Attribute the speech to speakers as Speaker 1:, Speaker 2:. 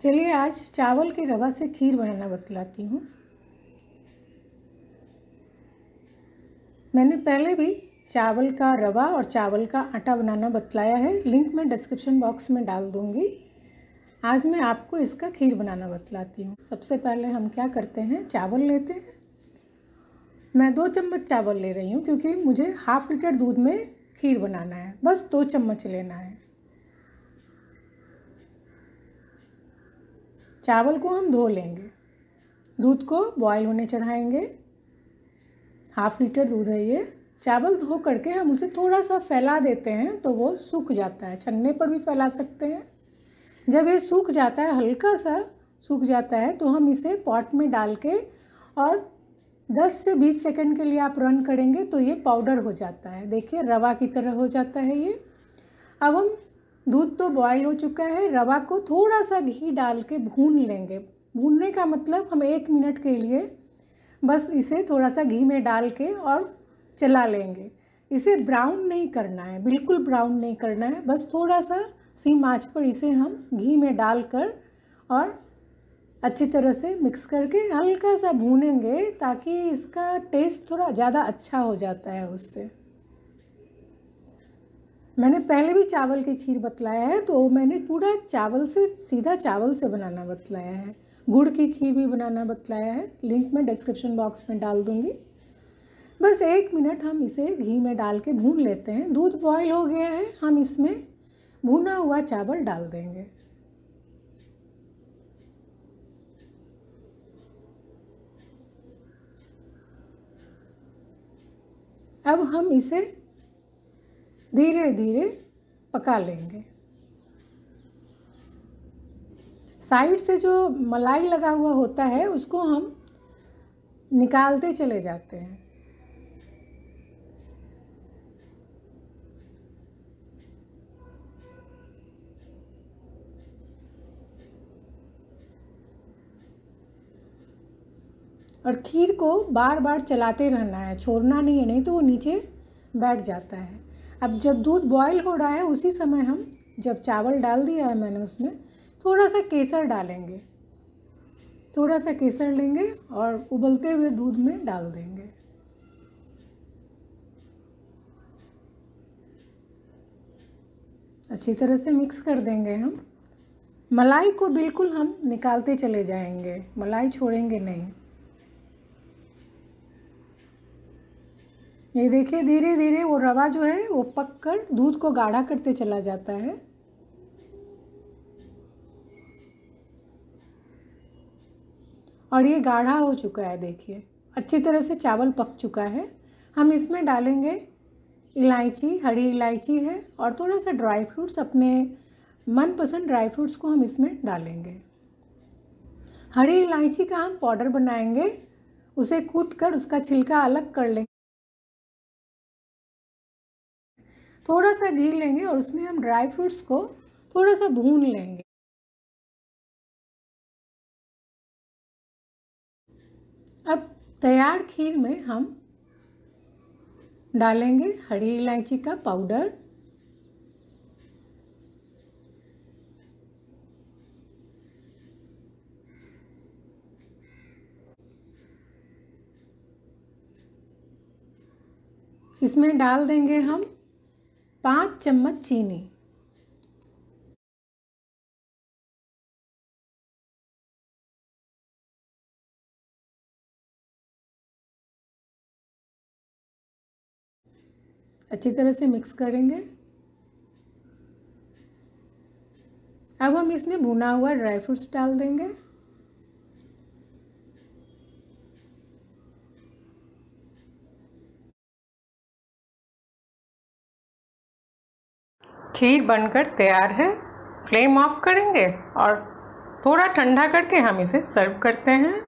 Speaker 1: चलिए आज चावल के रवा से खीर बनाना बतलाती हूँ मैंने पहले भी चावल का रवा और चावल का आटा बनाना बतलाया है लिंक मैं डिस्क्रिप्शन बॉक्स में डाल दूँगी आज मैं आपको इसका खीर बनाना बतलाती हूँ सबसे पहले हम क्या करते हैं चावल लेते हैं मैं दो चम्मच चावल ले रही हूँ क्योंकि मुझे हाफ लीटर दूध में खीर बनाना है बस दो चम्मच लेना है चावल को हम धो लेंगे दूध को बॉयल होने चढ़ाएंगे हाफ लीटर दूध है ये चावल धो करके हम उसे थोड़ा सा फैला देते हैं तो वो सूख जाता है छन्ने पर भी फैला सकते हैं जब ये सूख जाता है हल्का सा सूख जाता है तो हम इसे पॉट में डाल के और 10 से 20 सेकंड के लिए आप रन करेंगे तो ये पाउडर हो जाता है देखिए रवा की तरह हो जाता है ये अब हम दूध तो बॉयल हो चुका है रवा को थोड़ा सा घी डाल के भून लेंगे भूनने का मतलब हम एक मिनट के लिए बस इसे थोड़ा सा घी में डाल के और चला लेंगे इसे ब्राउन नहीं करना है बिल्कुल ब्राउन नहीं करना है बस थोड़ा सा सीम आँच पर इसे हम घी में डाल कर और अच्छी तरह से मिक्स करके हल्का सा भूनेंगे ताकि इसका टेस्ट थोड़ा ज़्यादा अच्छा हो जाता है उससे मैंने पहले भी चावल की खीर बतलाया है तो मैंने पूरा चावल से सीधा चावल से बनाना बतलाया है गुड़ की खीर भी बनाना बतलाया है लिंक मैं डिस्क्रिप्शन बॉक्स में डाल दूंगी बस एक मिनट हम इसे घी में डाल के भून लेते हैं दूध बॉयल हो गया है हम इसमें भुना हुआ चावल डाल देंगे अब हम इसे धीरे धीरे पका लेंगे साइड से जो मलाई लगा हुआ होता है उसको हम निकालते चले जाते हैं और खीर को बार बार चलाते रहना है छोड़ना नहीं है नहीं तो वो नीचे बैठ जाता है अब जब दूध बॉयल हो रहा है उसी समय हम जब चावल डाल दिया है मैंने उसमें थोड़ा सा केसर डालेंगे थोड़ा सा केसर लेंगे और उबलते हुए दूध में डाल देंगे अच्छी तरह से मिक्स कर देंगे हम मलाई को बिल्कुल हम निकालते चले जाएंगे मलाई छोड़ेंगे नहीं ये देखिए धीरे धीरे वो रवा जो है वो पक कर दूध को गाढ़ा करते चला जाता है और ये गाढ़ा हो चुका है देखिए अच्छी तरह से चावल पक चुका है हम इसमें डालेंगे इलायची हरी इलायची है और थोड़ा सा ड्राई फ्रूट्स अपने मनपसंद ड्राई फ्रूट्स को हम इसमें डालेंगे हरी इलायची का हम पाउडर बनाएंगे उसे
Speaker 2: कूट कर उसका छिलका अलग कर लेंगे थोड़ा सा घी लेंगे और उसमें हम ड्राई फ्रूट्स को थोड़ा सा भून लेंगे अब
Speaker 1: तैयार खीर में हम डालेंगे हरी इलायची का पाउडर इसमें डाल देंगे हम पाँच चम्मच चीनी
Speaker 2: अच्छी तरह से मिक्स
Speaker 1: करेंगे अब हम इसमें भुना हुआ ड्राई फ्रूट्स डाल देंगे
Speaker 2: खीर बनकर तैयार है फ्लेम ऑफ करेंगे और थोड़ा ठंडा करके हम इसे सर्व करते हैं